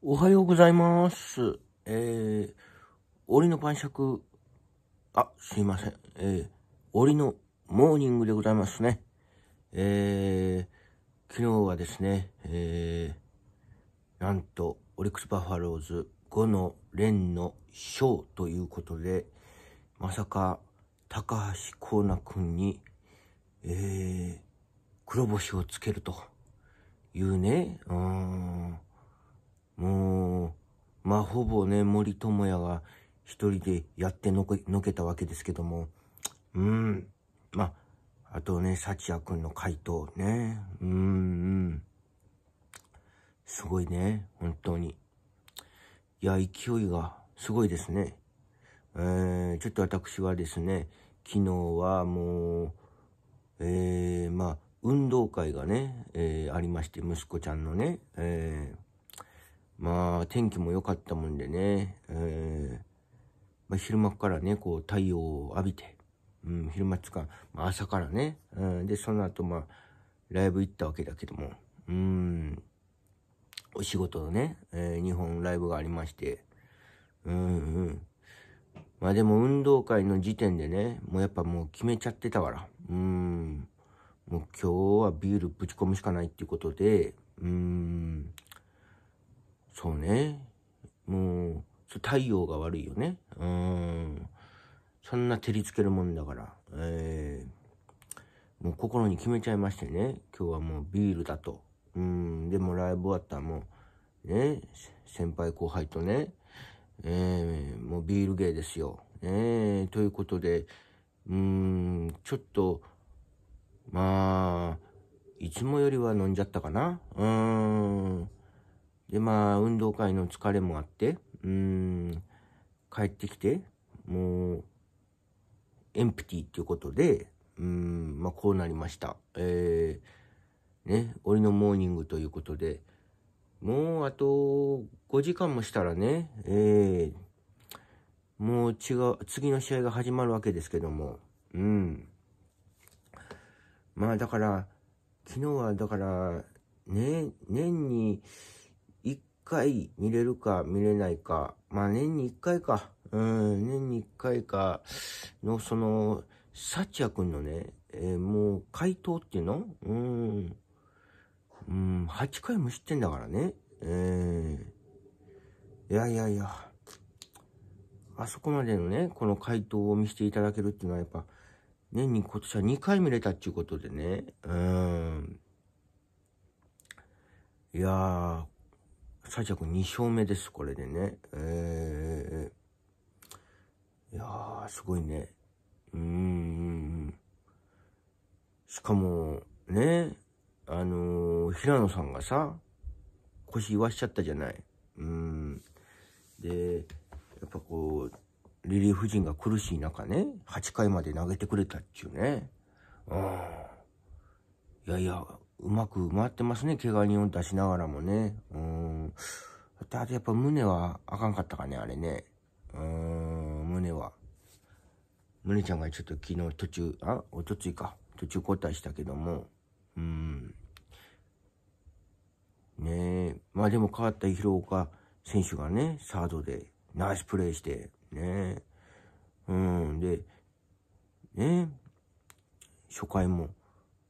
おはようございます。えー、檻の晩酌、あ、すいません。えー、檻のモーニングでございますね。えー、昨日はですね、えー、なんと、オリックスバファローズ5の連の賞ということで、まさか、高橋光成君に、えー、黒星をつけるというね、うん、もう、まあほぼね、森友哉が一人でやってのけ、のけたわけですけども、うん、まあ、あとね、幸也くんの回答ね、うん、うん。すごいね、本当に。いや、勢いがすごいですね。えー、ちょっと私はですね、昨日はもう、えー、まあ、運動会がね、えー、ありまして、息子ちゃんのね、えー、まあ、天気も良かったもんでね、えー、まあ、昼間からね、こう、太陽を浴びて、うん、昼間つか、まあ、朝からね、うん、で、その後、まあ、ライブ行ったわけだけども、うん、お仕事のね、えー、日本ライブがありまして、うん、うん。まあでも運動会の時点でね、もうやっぱもう決めちゃってたから、うん。もう今日はビールぶち込むしかないっていうことで、うん。そうね。うん。太陽が悪いよね。うん。そんな照りつけるもんだから。えー、もう心に決めちゃいましてね。今日はもうビールだと。うん。でもライブ終わったらもう、ね、先輩後輩とね、えー、もうビール芸ですよ。ええー、ということで、うん、ちょっと、まあ、いつもよりは飲んじゃったかな。うん。で、まあ、運動会の疲れもあって、うん、帰ってきて、もう、エンプティっていうことで、うん、まあ、こうなりました。えー、ね、俺のモーニングということで、もうあと5時間もしたらね、えー、もう違う、次の試合が始まるわけですけども、うん。まあだから、昨日はだから、ね、年に回見れるか見れないか、まあ年に1回か、うん、年に1回かの、その、サチヤんのね、えー、もう回答っていうのうん、うん、8回も知ってんだからね。えー、いやいやいや、あそこまでのね、この回答を見せていただけるっていうのはやっぱ、年に今年は2回見れたっていうことでね、うん。いやー、最弱2勝目です、これでね。えー、いやー、すごいね。うーん。しかも、ね、あのー、平野さんがさ、腰言わしちゃったじゃない。うん。で、やっぱこう、リリーフ陣が苦しい中ね、8回まで投げてくれたっちゅうね。うん。いやいや、うまく回ってますね、怪我人を出しながらもね。うん。あとやっぱ胸はあかんかったかね、あれね。うーん、胸は。胸ちゃんがちょっと昨日途中、あおとついか。途中交代したけども。うん。ねえ。まあでも変わった広岡選手がね、サードでナイスプレーして、ねえ。うん。で、ねえ。初回も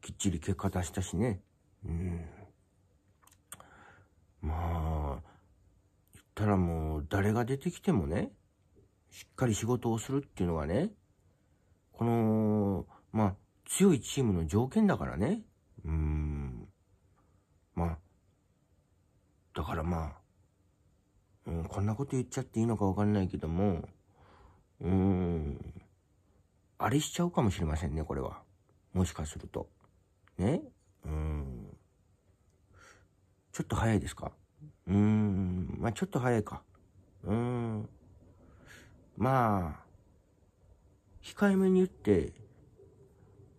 きっちり結果出したしね。うん。まあ、言ったらもう誰が出てきてもね、しっかり仕事をするっていうのがね、この、まあ、強いチームの条件だからね。うーん。まあ、だからまあ、うん、こんなこと言っちゃっていいのかわかんないけども、うーん、あれしちゃうかもしれませんね、これは。もしかすると。ねうん。ちょっと早いですかうーん、まあちょっと早いか。うん。まあ、控えめに言って、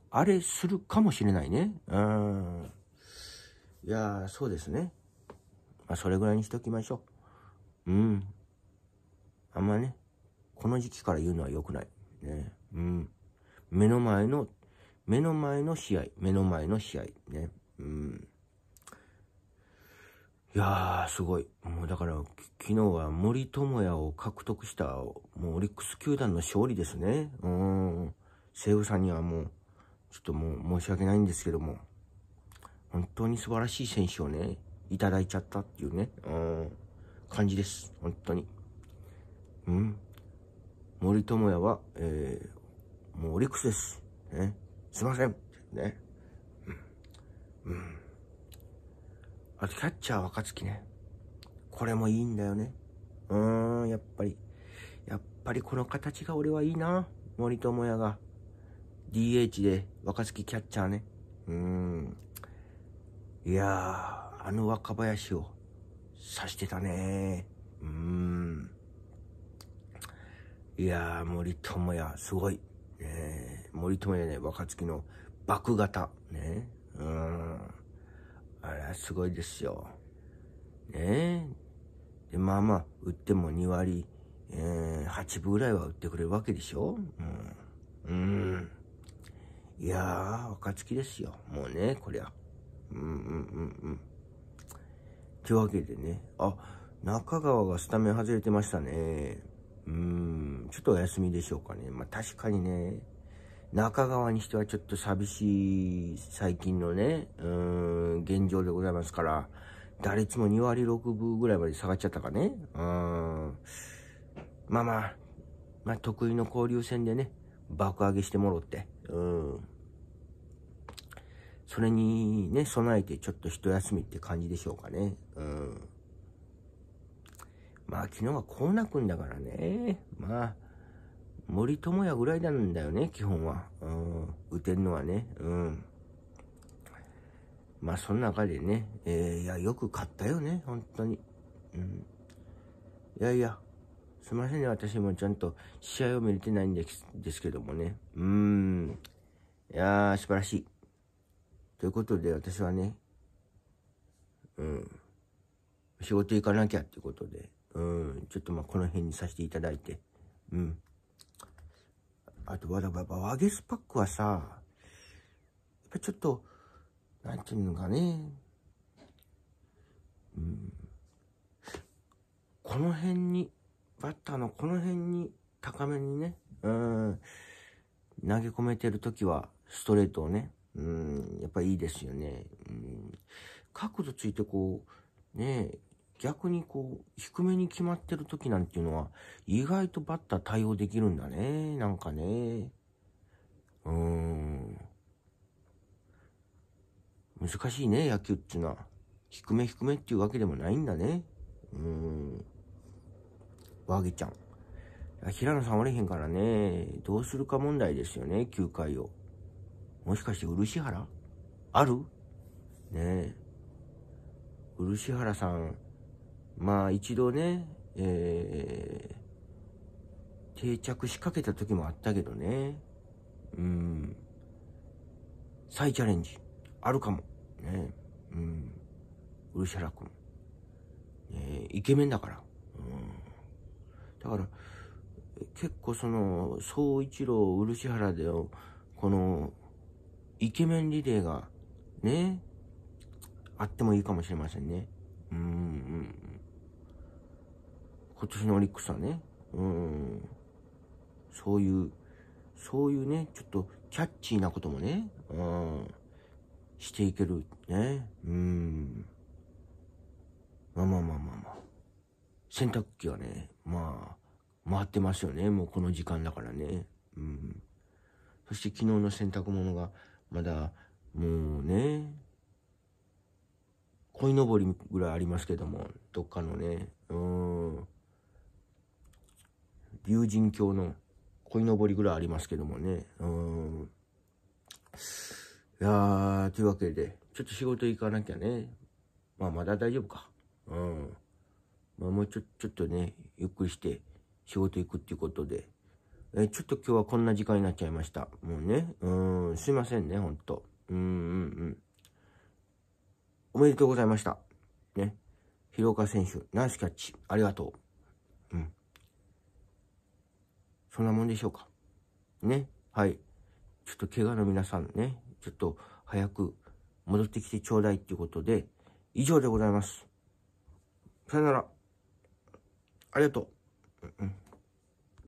あれするかもしれないね。うん。いやそうですね。まあ、それぐらいにしときましょう。うん。あんまね、この時期から言うのは良くない。ね。うん。目の前の、目の前の試合、目の前の試合。ね。うん。いやー、すごい。もうだから、昨日は森友哉を獲得した、もうオリックス球団の勝利ですね。うん。西武さんにはもう、ちょっともう申し訳ないんですけども、本当に素晴らしい選手をね、いただいちゃったっていうね、うん、感じです。本当に。うん。森友哉は、えー、もうオリックスです。ね。すいません。ね。うん。うんあとキャッチャー若月ね。これもいいんだよね。うーん、やっぱり。やっぱりこの形が俺はいいな。森友哉が。DH で若月キャッチャーね。うーん。いやー、あの若林を刺してたねうーん。いやー、森友哉、すごい。ね、森友哉ね、若月の爆型。ね。うん。あれはすごいですよ。ねえ。で、まあまあ、売っても2割、えー、8分ぐらいは売ってくれるわけでしょうん。うん。いやー、暁ですよ。もうね、こりゃ。うんうんうんうん。というわけでね、あ、中川がスタメン外れてましたね。うん、ちょっとお休みでしょうかね。まあ確かにね、中川にしてはちょっと寂しい最近のね、うん、現状でございますから、打率も2割6分ぐらいまで下がっちゃったかね。うん。まあまあ、まあ得意の交流戦でね、爆上げしてもろって、うん。それにね、備えてちょっと一休みって感じでしょうかね。うん。まあ昨日はこうなくんだからね。まあ、森友哉ぐらいなんだよね、基本は。うん。打てんのはね。うん。まあ、その中でね、えー、いや、よく勝ったよね、本当に。うん。いやいや、すみませんね、私もちゃんと試合を見れてないんですですけどもね。うーん。いやー、素晴らしい。ということで、私はね、うん。仕事行かなきゃってことで、うん。ちょっとまあ、この辺にさせていただいて、うん。あとわらからワゲスパックはさ、やっぱちょっと、なんていうのかね、うん、この辺に、バッターのこの辺に、高めにね、うん、投げ込めてるときは、ストレートをね、うん、やっぱいいですよね。うん、角度ついてこう、ね逆にこう、低めに決まってる時なんていうのは、意外とバッター対応できるんだね。なんかね。うーん。難しいね、野球っていうのは。低め低めっていうわけでもないんだね。うーん。ワゲちゃん。平野さんおれへんからね、どうするか問題ですよね、9回を。もしかして漆原あるねえ。漆原さん、まあ一度ね、えー、定着しかけた時もあったけどね、うん、再チャレンジ、あるかも。ね、うん、ウル君。ね、イケメンだから。うん、だから、結構その、総一郎、漆原で、この、イケメンリレーが、ね、あってもいいかもしれませんね。うん、うん。今年のオリックスはね、うん、そういう、そういうね、ちょっとキャッチーなこともね、うん、していける、ね、うん。まあまあまあまあまあ。洗濯機はね、まあ、回ってますよね、もうこの時間だからね。うん。そして昨日の洗濯物が、まだ、もうね、鯉のぼりぐらいありますけども、どっかのね、うん。竜神教の鯉のぼりぐらいありますけどもね。うん。いやー、というわけで、ちょっと仕事行かなきゃね。まあ、まだ大丈夫か。うん。まあ、もうちょ、ちょっとね、ゆっくりして仕事行くっていうことで。えちょっと今日はこんな時間になっちゃいました。もうね。うん、すいませんね、ほんと。うんうんうん。おめでとうございました。ね。広岡選手、ナイスキャッチ。ありがとう。そんなもんでしょうか。ね。はい。ちょっと怪我の皆さんね、ちょっと早く戻ってきてちょうだいっていうことで、以上でございます。さよなら。ありがとう。うん